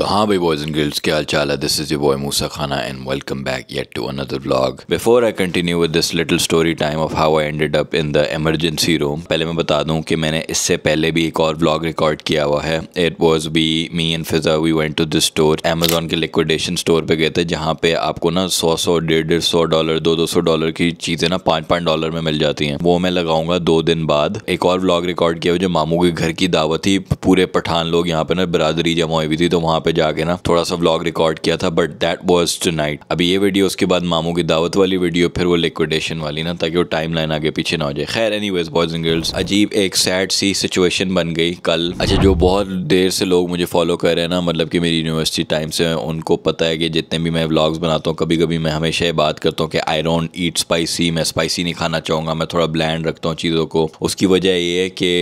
तो हाँ भाई बॉयज़ एंड गर्ल्स क्या हाल चाल है this is your boy Musa खाना and welcome back yet to another vlog before I continue with this little story time of how I ended up in the emergency room पहले मैं बता दूं कि मैंने इससे पहले भी एक और व्लॉग रिकॉर्ड किया हुआ है it was be me and Fiza we went to this store Amazon के लिक्विडेशन स्टोर पर गए थे जहाँ पे आपको ना सौ सौ डेढ़ डेढ़ सौ डॉलर दो दो सौ डॉलर की चीज़ें ना पाँच पाँच डॉलर में मिल जाती हैं वो मैं लगाऊंगा दो दिन बाद एक और व्लॉग रिकॉर्ड किया हुआ जो मामू के घर की दावत थी पूरे पठान लोग यहाँ पे ना बरदरी जमा हुई थी तो वहाँ पे पे जाके ना थोड़ा सा व्लॉग रिकॉर्ड किया था but that was tonight अभी ये वीडियो उसके बाद मामू की दावत वाली वीडियो फिर वो लिक्विडेशन वाली ना ताकि वो टाइम लाइन आगे पीछे ना हो जाए खैर anyways boys and girls अजीब एक सैड सी सिचुएशन बन गई कल अच्छा जो बहुत देर से लोग मुझे फॉलो कर रहे हैं ना मतलब कि मेरी यूनिवर्सिटी टाइम से उनको पता है कि जितने भी मैं व्लॉग्स बनाता हूँ कभी कभी मैं हमेशा ये बात करता हूँ कि आई डोंट ईट स्पाइसी मैं स्पाइसी नहीं खाना चाहूँगा मैं थोड़ा ब्लैंड रखता हूँ चीज़ों को उसकी वजह ये है कि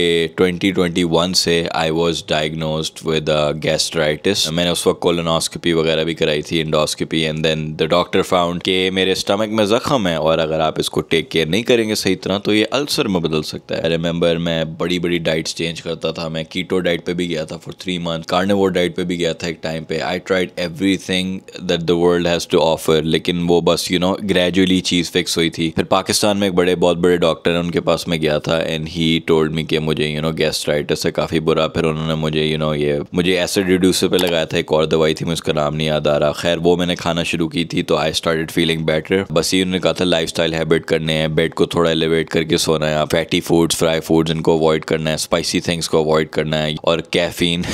2021 से I was diagnosed with gastritis मैंने उस वक्त कोलोनोस्कोपी वगैरह भी कराई थी endoscopy and then the doctor found के मेरे स्टमक में ज़ख्म है और अगर आप इसको टेक केयर नहीं करेंगे सही तरह तो ये अल्सर में बदल सकता है रिमेंबर मैं बड़ी बड़ी डाइट्स चेंज करता था मैं कीटो डाइट पर भी गया था for three month carnivore diet पर भी गया था एक टाइम पर I tried everything that the world has to offer लेकिन वो बस यू नो ग्रेजुअली चीज़ फिक्स हुई थी फिर पाकिस्तान में एक बड़े बहुत बड़े डॉक्टर हैं उनके पास मैं गया था एंड ही टोल्ड मी कि मुझे यू नो गैस्ट्राइटिस है काफ़ी बुरा फिर उन्होंने मुझे यू you नो know, ये मुझे एसिड रिड्यूसर पर लगाया लगाया था एक और दवाई थी मैं उसका नाम नहीं याद आ रहा खैर वो मैंने खाना शुरू की थी तो आई स्टार्टेड फीलिंग बेटर बस ही उन्होंने कहा था लाइफ स्टाइल हैबिट करने हैं बेड को थोड़ा एलिवेट करके सोना है फैटी फूड्स फ्राई फूड्स इनको अवॉइड करना है स्पाइसी थिंग्स को अवॉइड करना है और caffeine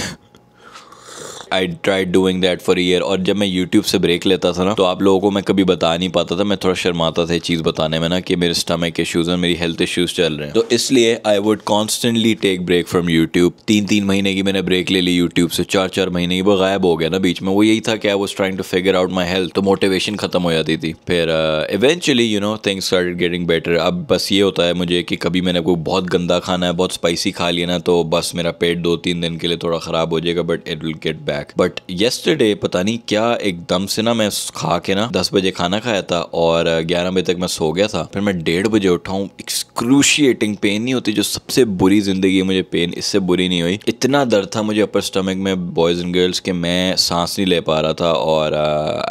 I try doing that for year और जब मैं यूट्यूब से ब्रेक लेता था ना तो आप लोगों को मैं कभी बता नहीं पाता था मैं थोड़ा शर्माता था चीज़ बताने में ना कि मेरे स्टमक इशूज़ और मेरी हेल्थ इशूज़ चल रहे हैं तो इसलिए I would constantly take break from YouTube तीन तीन महीने की मैंने ब्रेक ले ली यूट्यूब से चार चार महीने की वो गायब हो गया ना बीच में वो यही था कि I was trying to figure out my health तो मोटिवेशन खत्म हो जाती थी फिर eventually you know things start getting better अब बस ये होता है मुझे कि कभी मैंने कोई बहुत गंदा खाना है बहुत स्पाइसी खा लिया ना तो बस मेरा पेट दो तीन दिन के लिए थोड़ा ख़राब हो जाएगा but it will get back back but yesterday पता नहीं क्या एकदम से ना मैं खा के ना दस बजे खाना खाया था और ग्यारह बजे तक मैं सो गया था फिर मैं डेढ़ बजे उठा हूँ एक्सक्रूशिएटिंग पेन नहीं होती जो सबसे बुरी जिंदगी मुझे पेन इससे बुरी नहीं हुई इतना दर्द था मुझे अपर स्टमक में बॉयज़ एंड गर्ल्स के मैं सांस नहीं ले पा रहा था और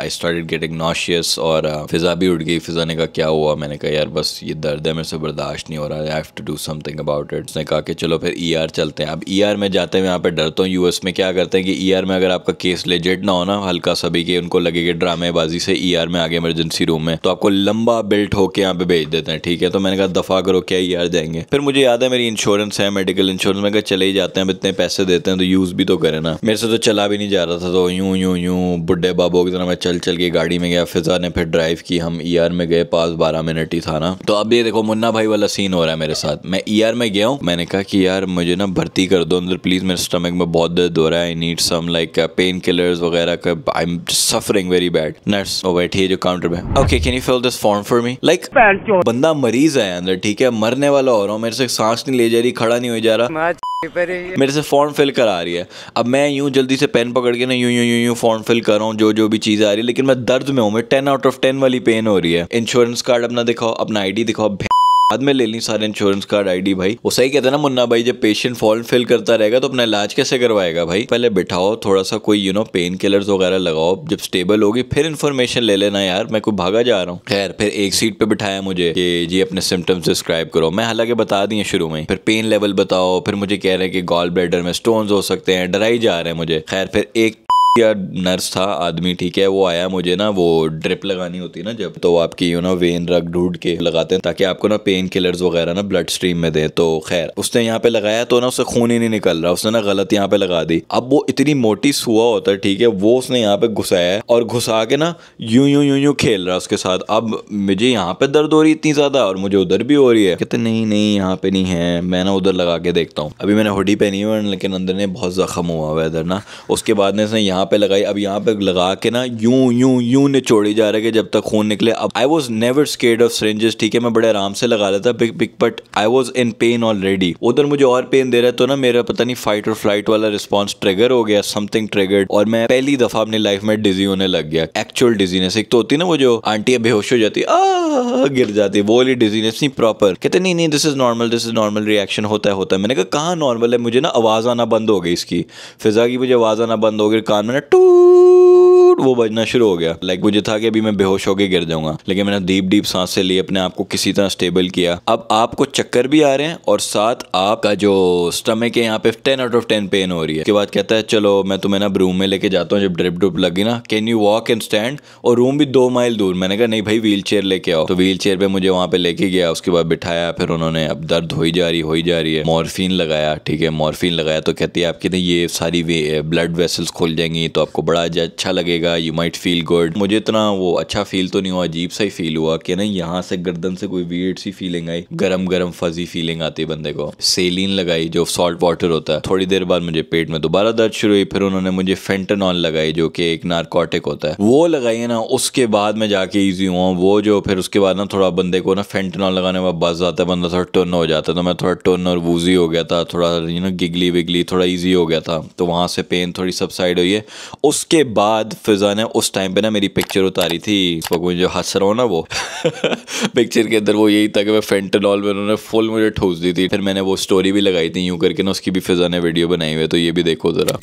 आई स्टार्ट गेटिंग नॉशियस और uh, फिज़ा भी उठ गई फिज़ा ने कहा क्या हुआ मैंने कहा यार बस ये दर्द है मेरे से बर्दाश्त नहीं हो रहा है I have to do something about it उसने कहा कि चलो फिर ई e ER चलते हैं अब ई e ER में जाते हैं यहाँ पे डरता हूँ यूएस में क्या करते हैं कि ई e ER में में अगर आपका केस लेजेड ना हो ना हल्का सभी के उनको लगेगा ड्रामेबाजी से ई e ER में आगे इमरजेंसी रूम में तो आपको लंबा बिल्ट होकर यहाँ पे भेज देते हैं ठीक है तो मैंने कहा दफा करो क्या ई e ER जाएंगे फिर मुझे याद है मेरी इंश्योरेंस है मेडिकल इंश्योरेंस में चले ही जाते हैं इतने पैसे देते हैं तो यूज भी तो करें ना मेरे से तो चला भी नहीं जा रहा था तो यूं यूं यूं बुढ़े बाबो की तरह मैं चल चल के गाड़ी में गया फिजा ने फिर ड्राइव की हम ई e ER में गए पास बारह मिनट ही था ना तो अब ये देखो मुन्ना भाई वाला सीन हो रहा है मेरे साथ मैं ई ER में गया हूँ मैंने कहा कि यार मुझे ना भर्ती कर दो अंदर प्लीज मेरे स्टमक में बहुत दर्द हो रहा है I need some like like painkillers वगैरह का I am suffering very bad nurse वो बैठी है जो काउंटर में okay can you fill this form for me like बंदा मरीज है अंदर ठीक है मरने वाला हो रहा हूँ मेरे से सांस नहीं ले जा रही खड़ा नहीं हो जा रहा मेरे से फॉर्म फिल करा रही है अब मैं यूं जल्दी से पेन पकड़ के ना यूं यूं यूं यूं फॉर्म फिल कर रहा हूँ जो जो भी चीज़ आ रही है लेकिन मैं दर्द में हूँ मैं टेन आउट ऑफ टेन वाली पेन हो रही है इंश्योरेंस कार्ड अपना दिखाओ अपना आईडी दिखाओ बाद में ले ली सारे इंश्योरेंस कार्ड आईडी भाई वो सही कहते ना मुन्ना भाई जब पेशेंट फॉर्म फिल करता रहेगा तो अपना इलाज कैसे करवाएगा भाई पहले बिठाओ थोड़ा सा कोई यू नो पेन किलर्स वगैरह लगाओ जब स्टेबल होगी फिर इन्फॉर्मेशन ले लेना यार मैं कोई भागा जा रहा हूँ खैर फिर एक सीट पे बिठाया मुझे कि जी अपने सिम्टम्स डिस्क्राइब करो मैं हालांकि बता दिए शुरू में फिर पेन लेवल बताओ फिर मुझे कह रहे हैं कि गॉल ब्लेडर में स्टोन हो सकते हैं डराई जा रहे हैं मुझे खैर फिर एक या नर्स था आदमी ठीक है वो आया मुझे ना वो ड्रिप लगानी होती है ना जब तो आपकी यू ना वेन रग ढूंढ के लगाते हैं ताकि आपको ना पेन किलर्स वगैरह ना ब्लड स्ट्रीम में दे तो खैर उसने यहाँ पे लगाया तो ना उससे खून ही नहीं निकल रहा उसने ना गलत यहाँ पे लगा दी अब वो इतनी मोटी सुआ होता है ठीक है वो उसने यहाँ पे घुसाया है और घुसा के ना यू यू यू यू खेल रहा है उसके साथ अब मुझे यहाँ पे दर्द हो रही इतनी ज्यादा और मुझे उधर भी हो रही है कहते नहीं नहीं यहाँ पे नहीं है मैं ना उधर लगा के देखता हूँ अभी मैंने हुडी पहनी हुई लेकिन अंदर ने बहुत जख्म हुआ हुआ है इधर ना उसके बाद ने यहाँ यहाँ पे लगाई अब यहाँ पे लगा के ना यूं यूं यूं निचोड़ी जा रहा है कि जब तक खून निकले अब I was never scared of syringes ठीक है मैं बड़े आराम से लगा लेता big pick but I was in pain already उधर मुझे और पेन दे रहा है तो ना मेरा पता नहीं फाइट और फ्लाइट वाला रिस्पॉन्स ट्रिगर हो गया समथिंग ट्रिगर्ड और मैं पहली दफा अपनी लाइफ में डिजी होने लग गया एक्चुअल डिजीनेस एक तो होती ना वो जो आंटी बेहोश हो जाती आ गिर जाती वो वाली डिजीनेस नहीं प्रॉपर कहते नहीं नहीं this is normal this is normal reaction होता है होता है मैंने कहा कहाँ नॉर्मल है मुझे ना आवाज़ आना बंद हो गई इसकी फिजा की मुझे आवाज़ आना बंद हो गई कान में minute. Toot. टूट वो बजना शुरू हो गया लाइक मुझे था कि अभी मैं बेहोश होकर गिर जाऊंगा लेकिन मैंने डीप डीप सांस से ली अपने आप को किसी तरह स्टेबल किया अब आपको चक्कर भी आ रहे हैं और साथ आपका जो स्टमक है यहाँ पे ten out of ten pain हो रही है उसके बाद कहता है चलो मैं तुम्हें ना रूम में लेके जाता हूँ जब ड्रिप ड्रुप लगी ना can you walk and stand और रूम भी दो माइल दूर मैंने कहा नहीं भाई व्हील चेयर लेके आओ तो व्हील चेयर पे मुझे वहाँ पे लेके गया उसके बाद बिठाया फिर उन्होंने अब दर्द हो ही जा रही हो ही जा रही है मॉर्फिन लगाया ठीक है मॉर्फिन लगाया तो कहती है आपकी ना ये सारी ब्लड वेसल्स खुल जाएंगी तो आपको बड़ा अच्छा लगेगा जाएगा यू माइट फील गुड मुझे इतना वो अच्छा फील तो नहीं हुआ अजीब सा ही फील हुआ कि ना यहाँ से गर्दन से कोई वियर्ड सी फीलिंग आई गरम गरम फजी फीलिंग आती बंदे को सेलिन लगाई जो सॉल्ट वाटर होता है थोड़ी देर बाद मुझे पेट में दोबारा दर्द शुरू हुई फिर उन्होंने मुझे फेंटेनॉल लगाई जो कि एक नारकोटिक होता है वो लगाई है ना उसके बाद में जाके ईजी हुआ वो जो फिर उसके बाद ना थोड़ा बंदे को ना फेंटेनॉल लगाने में बस जाता है बंदा थोड़ा टर्न हो जाता है तो मैं थोड़ा टर्न और वूजी हो गया था थोड़ा यू नो गिगली विगली थोड़ा ईजी हो गया था तो वहाँ से पेन थोड़ी सबसाइड हुई है उसके बाद फिजा ने उस टाइम पे ना मेरी पिक्चर उतारी थी तो मुझे जो हंस रहा हूँ ना वो पिक्चर के अंदर वो यही था कि मैं फेंटनॉल में उन्होंने फुल मुझे ठूस दी थी फिर मैंने वो स्टोरी भी लगाई थी यूँ करके ना उसकी भी फिजा ने वीडियो बनाई हुई है तो ये भी देखो ज़रा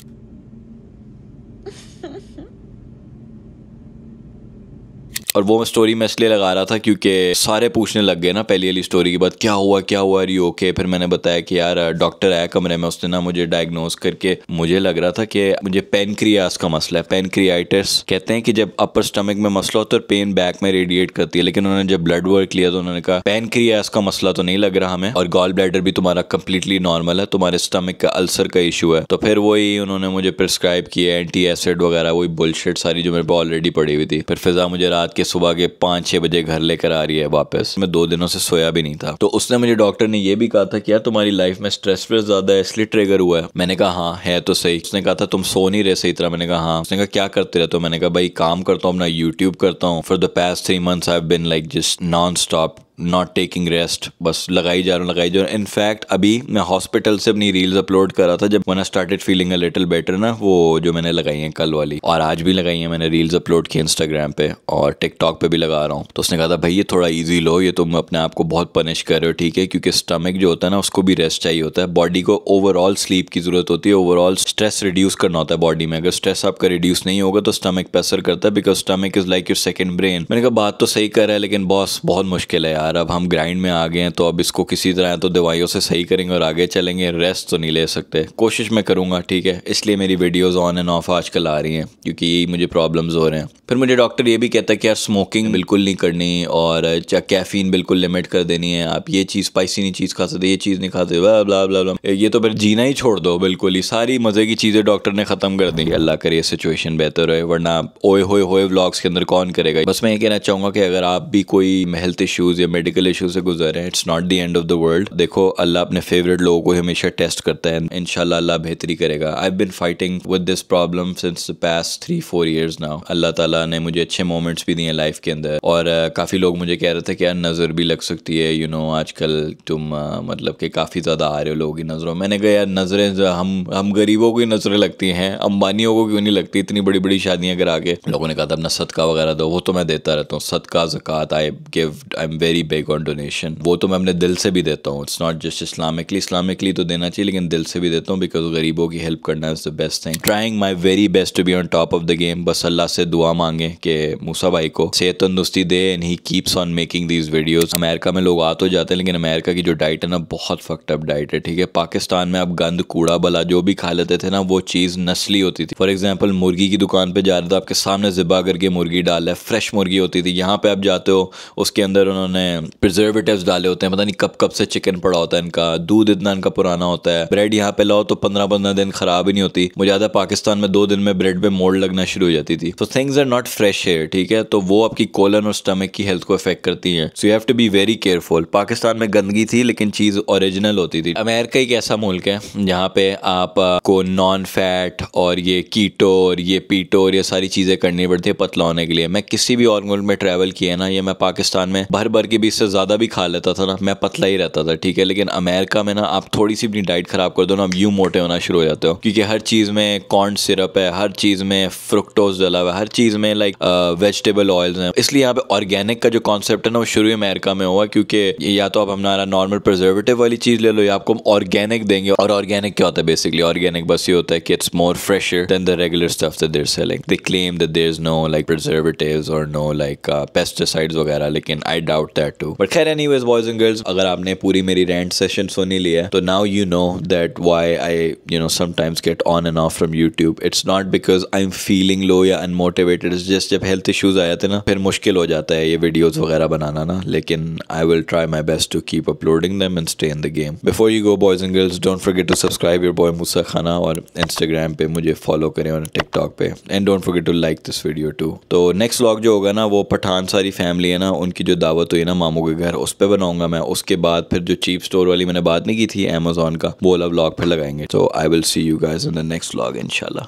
और वो मैं स्टोरी में इसलिए लगा रहा था क्योंकि सारे पूछने लग गए ना पहली वाली स्टोरी के बाद क्या हुआ क्या हुआ अरे ओके फिर मैंने बताया कि यार डॉक्टर आया कमरे में उसने ना मुझे डायग्नोज करके मुझे लग रहा था कि मुझे पेनक्रियास का मसला है पेनक्रियाइटिस कहते हैं कि जब अपर स्टमक में मसला होता है पेन बैक में रेडिएट करती है लेकिन उन्होंने जब ब्लड वर्क लिया तो उन्होंने कहा पेनक्रियास का मसला तो नहीं लग रहा हमें और गॉल ब्लैडर भी तुम्हारा कम्प्लीटली नॉर्मल है तुम्हारे स्टमक का अल्सर का इशू है तो फिर वही उन्होंने मुझे प्रिस्क्राइब किया एंटी एसिड वगैरह वही बुलशेट सारी जो मेरे पे ऑलरेडी पड़ी हुई थी फिर फिजा मुझे रात के के सुबह के पाँच छः बजे घर लेकर आ रही है वापस मैं दो दिनों से सोया भी नहीं था तो उसने मुझे डॉक्टर ने यह भी कहा था कि यार तुम्हारी लाइफ में स्ट्रेस व्रेस ज़्यादा है इसलिए ट्रिगर हुआ है मैंने कहा हाँ है तो सही उसने कहा था तुम सो नहीं रहे सही तरह मैंने कहा हाँ उसने कहा क्या करते रहते हो मैंने कहा भाई काम करता हूँ अपना यूट्यूब करता हूँ for the past three month I been like just non stop not taking rest बस लगाई जा रहा हूँ लगाई जा रहा हूँ इनफैक्ट अभी मैं हॉस्पिटल से अपनी रील्स अपलोड कर रहा था जब मैंने started feeling a little better ना वो जो मैंने लगाई है कल वाली और आज भी लगाई है मैंने रील्स अपलोड की इंस्टाग्राम पे और टिकटॉक पे भी लगा रहा हूँ तो उसने कहा था भाई ये थोड़ा ईजी लो ये तुम अपने आप को बहुत पनिश कर रहे हो ठीक है क्योंकि स्टमक जो होता है ना उसको भी रेस्ट चाहिए होता है बॉडी को ओवरऑल स्लीप की जरूरत होती है ओवरऑल स्ट्रेस रिड्यूस करना होता है बॉडी में अगर स्ट्रेस आपका रिड्यूस नहीं होगा तो स्टमक पे असर करता है because stomach is like your second brain मैंने कहा बात तो सही कर रहा है लेकिन बॉस बहुत मुश्किल है यार यार अब हम ग्राइंड में आ गए हैं तो अब इसको किसी तरह तो दवाइयों से सही करेंगे और आगे चलेंगे रेस्ट तो नहीं ले सकते कोशिश मैं करूँगा ठीक है इसलिए मेरी वीडियोज़ ऑन एंड ऑफ आजकल आ रही हैं क्योंकि यही मुझे प्रॉब्लम्स हो रहे हैं फिर मुझे डॉक्टर ये भी कहता है कि यार स्मोकिंग बिल्कुल नहीं करनी और चाहे कैफ़ीन बिल्कुल लिमिट कर देनी है आप ये चीज़ स्पाइसी नहीं चीज़ खा सकते ये चीज़ नहीं खा सकते ये तो फिर जीना ही छोड़ दो बिल्कुल ही सारी मज़े की चीज़ें डॉक्टर ने ख़त्म कर दी अल्लाह करे ये सिचुएशन बेहतर है वरना ओए होए होए व्लॉग्स के अंदर कौन करेगा बस मैं ये कहना चाहूँगा कि अगर आप भी कोई हेल्थ इशूज़ या मेडिकल इशू से गुजर रहे हैं it's not the end of the world देखो अल्लाह अपने फेवरेट लोगों को हमेशा टेस्ट करता है इन अल्लाह बेहतरी करेगा I been fighting with this problem since past three four years now अल्लाह तला ने मुझे अच्छे मोमेंट्स भी दिए लाइफ के अंदर और uh, काफ़ी लोग मुझे कह रहे थे कि यार नज़र भी लग सकती है यू you नो know, आजकल तुम uh, मतलब कि काफ़ी ज़्यादा आ रहे हो लोगों की नज़रों मैंने कहा यार नज़रें हम हम गरीबों की नज़रें लगती हैं अंबानियों को क्यों नहीं लगती इतनी बड़ी बड़ी शादियाँ करा के लोगों ने कहा था अपना सदका वगैरह दो वो तो मैं देता रहता हूँ सदका जक़ात I give I am very very big on donation वो तो मैं अपने दिल से भी देता हूँ it's not just Islamically Islamically तो देना चाहिए लेकिन दिल से भी देता हूँ बिकॉज गरीबों की हेल्प करना is the best thing trying my very best to be on top of the game बस अल्लाह से दुआ मांगे कि मूसा भाई को सेहत तंदुस्ती दे and he keeps on making these videos America में लोग आ तो जाते हैं लेकिन अमेरिका की जो डाइट है ना बहुत फक्ट अप डाइट है ठीक है पाकिस्तान में आप गंद कूड़ा बला जो भी खा लेते थे ना वो चीज़ नस्ली होती थी फॉर एग्जाम्पल मुर्गी की दुकान पर जा रहे थे आपके सामने जिब्बा करके मुर्गी डाल है फ्रेश मुर्गी होती थी यहाँ पर आप जाते हो उसके अंदर उन्होंने हैं प्रिजर्वेटिव डाले होते हैं पता नहीं कब कब से चिकन पड़ा होता है इनका दूध इतना इनका पुराना होता है ब्रेड यहाँ पे लाओ तो पंद्रह पंद्रह दिन खराब ही नहीं होती मुझे आता पाकिस्तान में दो दिन में ब्रेड पे मोड़ लगना शुरू हो जाती थी तो थिंग्स आर नॉट फ्रेश है ठीक है तो वो आपकी कोलन और स्टमक की हेल्थ को इफेक्ट करती है so you have to be very careful Pakistan में गंदगी थी लेकिन चीज़ ओरिजिनल होती थी अमेरिका एक ऐसा मुल्क है जहाँ पे आप को नॉन फैट और ये कीटो और ये पीटो और ये सारी चीज़ें करनी पड़ती है पतला होने के लिए मैं किसी भी और मुल्क में ट्रैवल किया है ना ये मैं पाकिस्तान में भर भर के भी इससे ज़्यादा भी खा लेता था ना मैं पतला ही रहता था ठीक है लेकिन अमेरिका में ना आप थोड़ी सी अपनी डाइट ख़राब कर दो ना आप यूँ मोटे होना शुरू हो जाते हो क्योंकि हर चीज़ में कॉर्न सिरप है हर चीज़ में फ्रुक्टोज जला हुआ है हर चीज़ में लाइक वेजिटेबल ऑयल्स हैं इसलिए यहाँ पे ऑर्गेनिक का जो कॉन्सेप्ट है ना वो शुरू ही अमेरिका में हुआ क्योंकि या तो आप हमारा नॉर्मल प्रिजर्वेटिव वाली चीज़ ले लो या आपको ऑर्गेनिक देंगे और ऑर्गेनिक क्या होता है बेसिकली ऑर्गेनिक बस ये होता है कि it's more fresher than the regular stuff that they're selling they claim that there is no like preservatives और नो लाइक पेस्टिसाइड्स वगैरह लेकिन I doubt that that too but खैर एनी बॉयज एंड गर्ल्स अगर आपने पूरी मेरी rent session सुनी ली है तो now you know that why I you know sometimes get on and off from YouTube it's not because I am feeling low या अनमोटिवेटेड जस्ट जब हेल्थ इशूज आए थे ना फिर मुश्किल हो जाता है ये वीडियोज वगैरह बनाना ना लेकिन I will try my best to keep uploading them and stay in the game before you go boys and girls don't forget to subscribe your boy Musa खाना और इंस्टाग्राम पे मुझे फॉलो करें और टिकटॉक पे and don't forget to like this video too तो next vlog जो होगा ना वो पठान सारी फैमिली है ना उनकी जो दावत हुई ना मामू के घर उस पर बनाऊंगा मैं उसके बाद फिर जो चीप स्टोर वाली मैंने बात नहीं की थी अमेजोन का वो वाला ब्लॉग फिर लगाएंगे तो I will see you guys in the next blog इनशाला